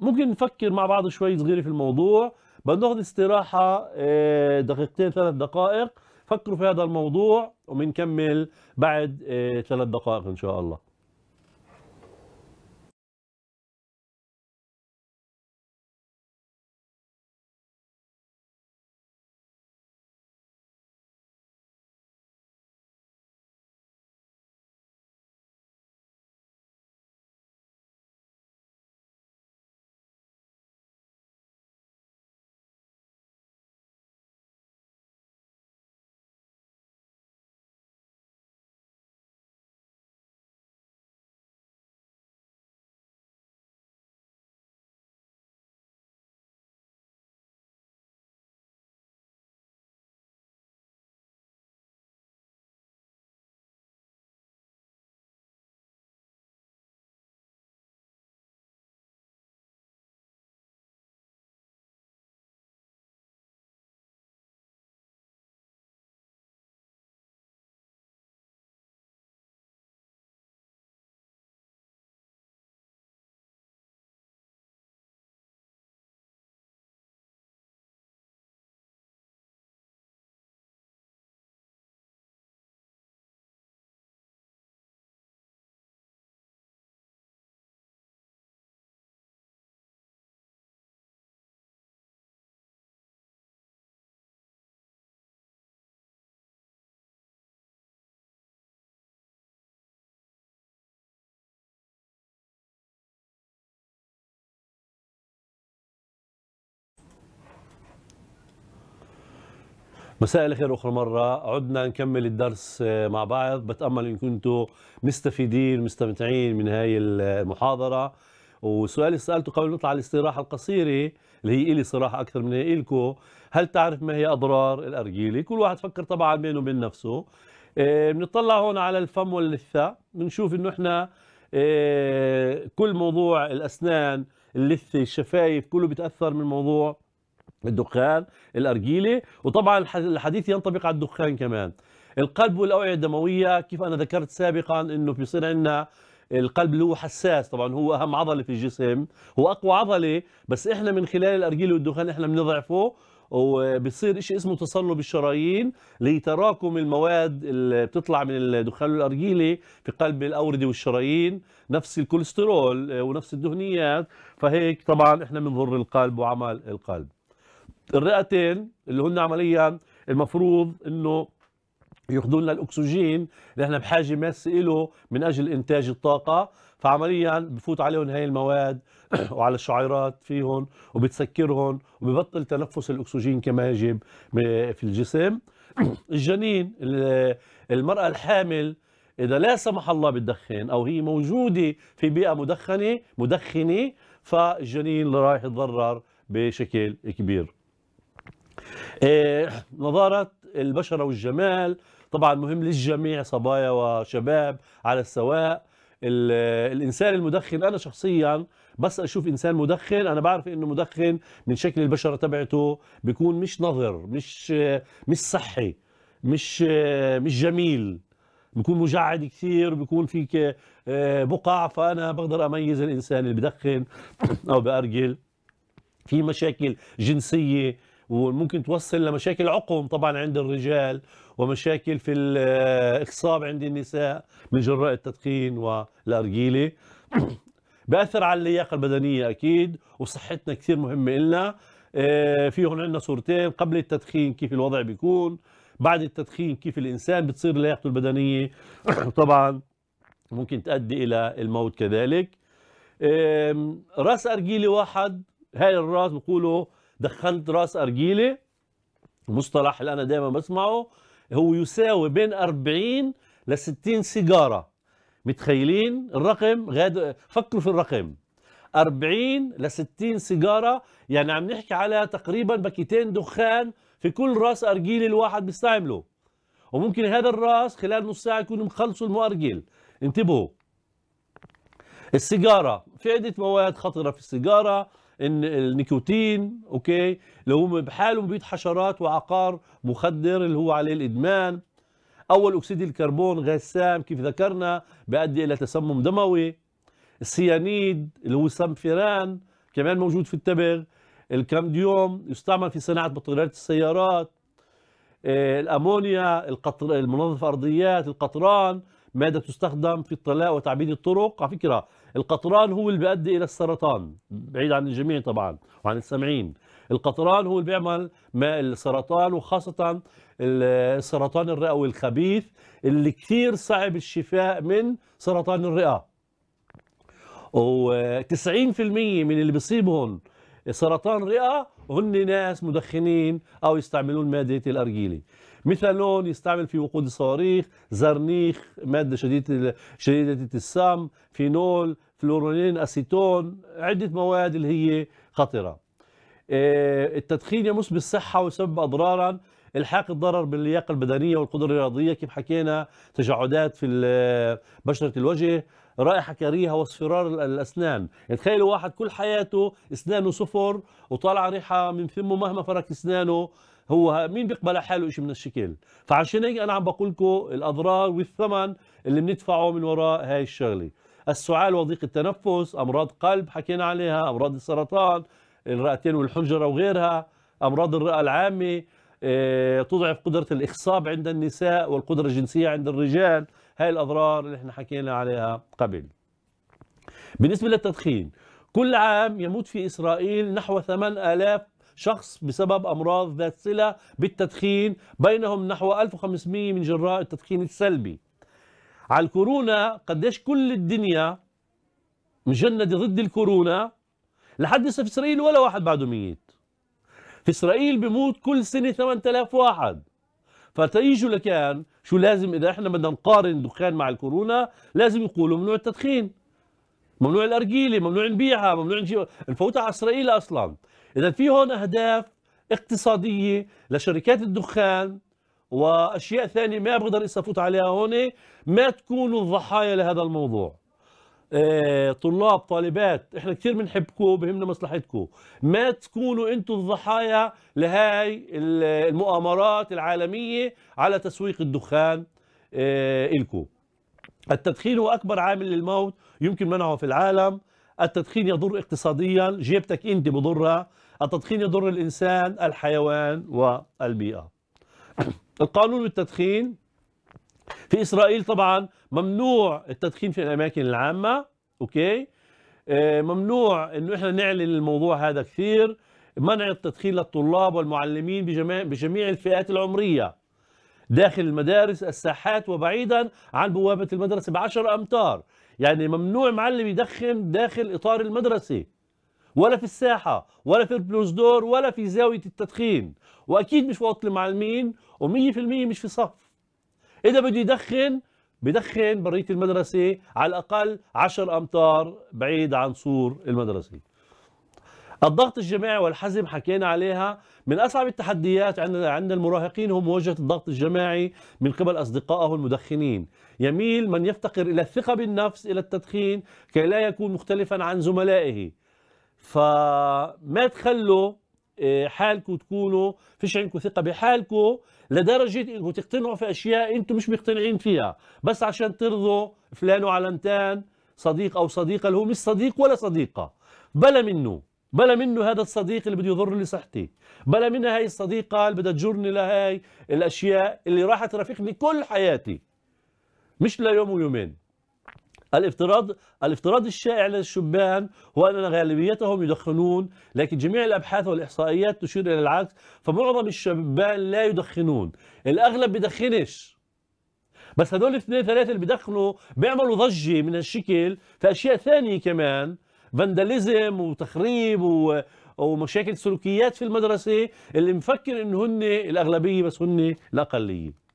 A: ممكن نفكر مع بعض شوي صغيره في الموضوع بناخد استراحة آه، دقيقتين ثلاث دقائق فكروا في هذا الموضوع وبنكمل بعد آه، ثلاث دقائق إن شاء الله مساء الخير اخرى مره عدنا نكمل الدرس آه، مع بعض بتامل ان كنتوا مستفيدين مستمتعين من هاي المحاضره وسؤال اللي سالته قبل نطلع على الاستراحه القصيره اللي هي الي صراحه اكثر من الكو هل تعرف ما هي اضرار الارجيله كل واحد فكر طبعا بينه وبين نفسه آه، بنطلع هون على الفم واللثه بنشوف انه احنا آه، كل موضوع الاسنان اللثه الشفايف كله بيتاثر من موضوع الدخان الارجيله وطبعا الحديث ينطبق على الدخان كمان القلب والاوعيه الدمويه كيف انا ذكرت سابقا انه بيصير عندنا القلب اللي هو حساس طبعا هو اهم عضله في الجسم هو اقوى عضله بس احنا من خلال الارجيله والدخان احنا بنضعفه وبصير شيء اسمه تصلب الشرايين لتراكم المواد اللي بتطلع من الدخان والارجيله في قلب الاورده والشرايين نفس الكوليسترول ونفس الدهنيات فهيك طبعا احنا بنضر القلب وعمل القلب الرئتين اللي هن عمليا المفروض انه ياخذوا لنا الاكسجين اللي احنا بحاجه ماسه له من اجل انتاج الطاقه فعمليا بفوت عليهم هاي المواد (clears throat) وعلى الشعيرات فيهم وبتسكرهم وببطل تنفس الاكسجين كما يجب في الجسم (clears throat) الجنين المراه الحامل اذا لا سمح الله بتدخن او هي موجوده في بيئه مدخنه مدخنه فالجنين رايح يتضرر بشكل كبير إيه، نظاره البشره والجمال طبعا مهم للجميع صبايا وشباب على السواء الانسان المدخن انا شخصيا بس اشوف انسان مدخن انا بعرف انه مدخن من شكل البشره تبعته بيكون مش نظر مش مش صحي مش مش جميل بيكون مجعد كثير بيكون فيك إيه، بقع فانا بقدر اميز الانسان اللي بدخن او بارجل في مشاكل جنسيه وممكن توصل لمشاكل عقم طبعا عند الرجال ومشاكل في الإخصاب آه، عند النساء من جراء التدخين والأرجيلة (clears throat) بأثر على اللياقة البدنية أكيد وصحتنا كثير مهمة إلنا آه، فيهم عندنا صورتين قبل التدخين كيف الوضع بيكون بعد التدخين كيف الإنسان بتصير لياقته البدنية (clears throat) طبعا ممكن تؤدي إلى الموت كذلك راس ارجيله واحد هاي الراس بقولوا دخلت راس ارجيله مصطلح اللي انا دائما بسمعه هو يساوي بين 40 ل 60 سيجاره متخيلين الرقم غاد فكروا في الرقم 40 ل 60 سيجاره يعني عم نحكي على تقريبا باكيتين دخان في كل راس ارجيله الواحد بيستعمله وممكن هذا الراس خلال نص ساعه يكون مخلصوا المؤرجل انتبهوا السيجاره في عده مواد خطره في السيجاره النيكوتين اوكي اللي هو بحاله بيد حشرات وعقار مخدر اللي هو عليه الادمان اول اكسيد الكربون غاز سام كيف ذكرنا بيؤدي الى تسمم دموي السيانيد اللي هو سامفيران كمان موجود في التبغ الكامديوم يستعمل في صناعه بطاريات السيارات آه، الامونيا القطر المنظف ارضيات القطران ماده تستخدم في الطلاء وتعبيد الطرق على فكره القطران هو اللي بيؤدي الى السرطان بعيد عن الجميع طبعا وعن السامعين القطران هو اللي بيعمل ماء السرطان وخاصه السرطان الرئوي الخبيث اللي كثير صعب الشفاء من سرطان الرئه و90% من اللي بيصيبهم سرطان رئه هن ناس مدخنين او يستعملون ماده الارجيله ميثانول يستعمل في وقود الصواريخ زرنيخ ماده شديده شديده السام فينول فلورولين اسيتون عده مواد اللي هي خطره آه، التدخين يمس بالصحه ويسبب اضرارا الحاق الضرر باللياقه البدنيه والقدره الرياضيه كيف حكينا تجعدات في آه، بشره الوجه رائحه كريهه واصفرار الاسنان يعني تخيلوا واحد كل حياته اسنانه صفر وطالعه ريحه من فمه مهما فرك اسنانه هو مين بيقبل على حاله شيء من الشكل فعشان هيك انا عم بقول لكم الاضرار والثمن اللي بندفعه من وراء هاي الشغله السعال وضيق التنفس أمراض قلب حكينا عليها أمراض السرطان الرئتين والحنجرة وغيرها أمراض الرئة العامة آه، تضعف قدرة الإخصاب عند النساء والقدرة الجنسية عند الرجال هاي الأضرار اللي احنا حكينا عليها قبل بالنسبة للتدخين كل عام يموت في إسرائيل نحو 8000 شخص بسبب أمراض ذات صلة بالتدخين بينهم نحو 1500 من جراء التدخين السلبي على الكورونا قديش كل الدنيا مجندة ضد الكورونا لحد لسه في اسرائيل ولا واحد بعده ميت في اسرائيل بموت كل سنة 8000 واحد فتيجوا لكان شو لازم اذا احنا بدنا نقارن دخان مع الكورونا لازم يقولوا ممنوع التدخين ممنوع الارجيله ممنوع نبيعها ممنوع نفوتها على اسرائيل اصلا اذا في هون اهداف اقتصاديه لشركات الدخان واشياء ثانيه ما بقدر لسه افوت عليها هون ما تكونوا الضحايا لهذا الموضوع آه، طلاب طالبات احنا كثير بنحبكم بهمنا مصلحتكم ما تكونوا انتم الضحايا لهاي المؤامرات العالميه على تسويق الدخان لكم آه، الكم التدخين هو اكبر عامل للموت يمكن منعه في العالم التدخين يضر اقتصاديا جيبتك انت بضرها التدخين يضر الانسان الحيوان والبيئه القانون التدخين في اسرائيل طبعا ممنوع التدخين في الاماكن العامه اوكي آه، ممنوع انه احنا نعلن الموضوع هذا كثير منع التدخين للطلاب والمعلمين بجميع الفئات العمريه داخل المدارس الساحات وبعيدا عن بوابه المدرسه ب 10 امتار يعني ممنوع معلم يدخن داخل اطار المدرسه ولا في الساحة ولا في البلوز دور ولا في زاوية التدخين وأكيد مش وقت المعلمين ومية في المية مش في صف إذا بده يدخن بدخن برية المدرسة على الأقل 10 أمتار بعيد عن سور المدرسة الضغط الجماعي والحزم حكينا عليها من أصعب التحديات عند المراهقين هو مواجهة الضغط الجماعي من قبل أصدقائه المدخنين يميل من يفتقر إلى الثقة بالنفس إلى التدخين كي لا يكون مختلفا عن زملائه فما تخلوا آه، حالكم تكونوا فيش عندكم ثقه بحالكم لدرجه انكم تقتنعوا في اشياء انتم مش مقتنعين فيها بس عشان ترضوا فلان وعلمتان صديق او صديقه اللي هو مش صديق ولا صديقه بلا منه بلا منه هذا الصديق اللي بده يضر لي صحتي بلا منها هاي الصديقه اللي بدها تجرني لهاي الاشياء اللي راح ترافقني كل حياتي مش ليوم ويومين الافتراض الافتراض الشائع للشبان هو أن غالبيتهم يدخنون لكن جميع الأبحاث والإحصائيات تشير إلى العكس فمعظم الشبان لا يدخنون الأغلب بدخنش بس هدول الاثنين ثلاثة اللي بدخنوا بيعملوا ضجة من هالشكل في أشياء ثانية كمان فانداليزم وتخريب و... ومشاكل سلوكيات في المدرسة اللي مفكر إن هن الأغلبية بس هن الأقلية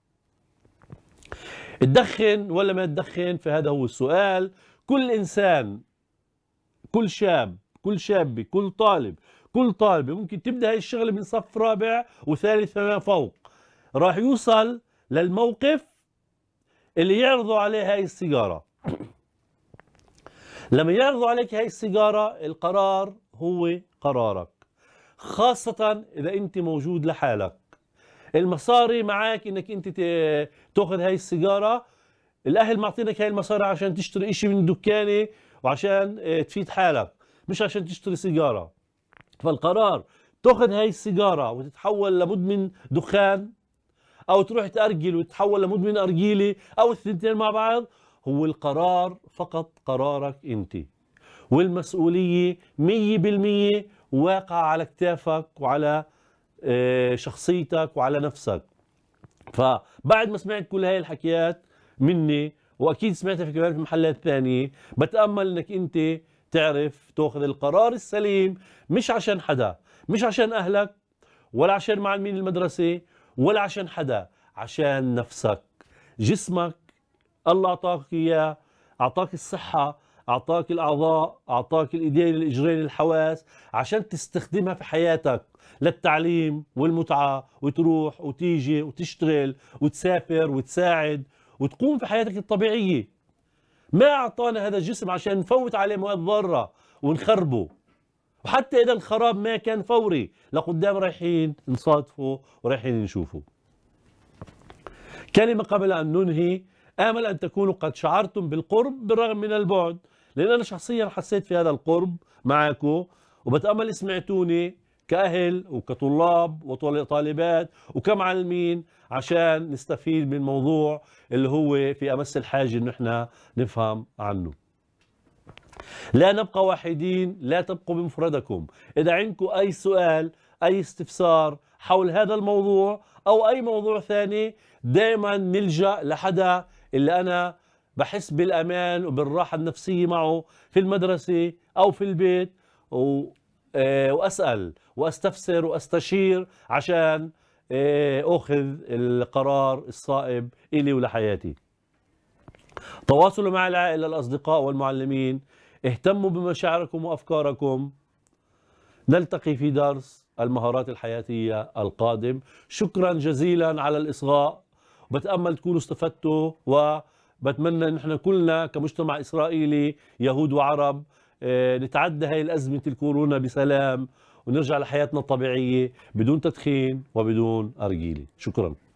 A: تدخن ولا ما تدخن فهذا هو السؤال كل إنسان كل شاب كل شابة كل طالب كل طالبة ممكن تبدأ هاي الشغلة من صف رابع وثالث فما فوق راح يوصل للموقف اللي يعرضوا عليه هاي السيجارة لما يعرضوا عليك هاي السيجارة القرار هو قرارك خاصة إذا أنت موجود لحالك المصاري معاك انك انت تاخذ هاي السيجاره الاهل معطينك هاي المصاري عشان تشتري شيء من دكانه وعشان آه، تفيد حالك مش عشان تشتري سيجاره فالقرار تاخذ هاي السيجاره وتتحول لمدمن دخان او تروح تارجل وتتحول لمدمن ارجيله او الثنتين مع بعض هو القرار فقط قرارك انت والمسؤوليه 100% واقعه على كتافك وعلى آه، شخصيتك وعلى نفسك فبعد ما سمعت كل هاي الحكيات مني واكيد سمعتها في كمان في محلات ثانيه بتامل انك انت تعرف تاخذ القرار السليم مش عشان حدا مش عشان اهلك ولا عشان معلمين المدرسه ولا عشان حدا عشان نفسك جسمك الله اعطاك اياه اعطاك الصحه اعطاك الاعضاء اعطاك الايدين الاجرين الحواس عشان تستخدمها في حياتك للتعليم والمتعة وتروح وتيجي وتشتغل وتسافر وتساعد وتقوم في حياتك الطبيعية ما أعطانا هذا الجسم عشان نفوت عليه مواد ضارة ونخربه وحتى إذا الخراب ما كان فوري لقدام رايحين نصادفه ورايحين نشوفه كلمة قبل أن ننهي آمل أن تكونوا قد شعرتم بالقرب بالرغم من البعد لأن أنا شخصيا حسيت في هذا القرب معاكم وبتأمل سمعتوني كأهل وكطلاب وطالبات وكمعلمين عشان نستفيد من موضوع اللي هو في أمس الحاجة إن احنا نفهم عنه لا نبقى وحيدين لا تبقوا بمفردكم إذا عندكم أي سؤال أي استفسار حول هذا الموضوع أو أي موضوع ثاني دائما نلجأ لحدا اللي أنا بحس بالأمان وبالراحة النفسية معه في المدرسة أو في البيت و... آه، وأسأل واستفسر واستشير عشان آه، اخذ القرار الصائب الي ولحياتي تواصلوا مع العائله الاصدقاء والمعلمين اهتموا بمشاعركم وافكاركم نلتقي في درس المهارات الحياتيه القادم شكرا جزيلا على الاصغاء بتامل تكونوا استفدتوا وبتمنى ان احنا كلنا كمجتمع اسرائيلي يهود وعرب آه، نتعدى هاي الازمه الكورونا بسلام ونرجع لحياتنا الطبيعية بدون تدخين وبدون أرجيلة شكراً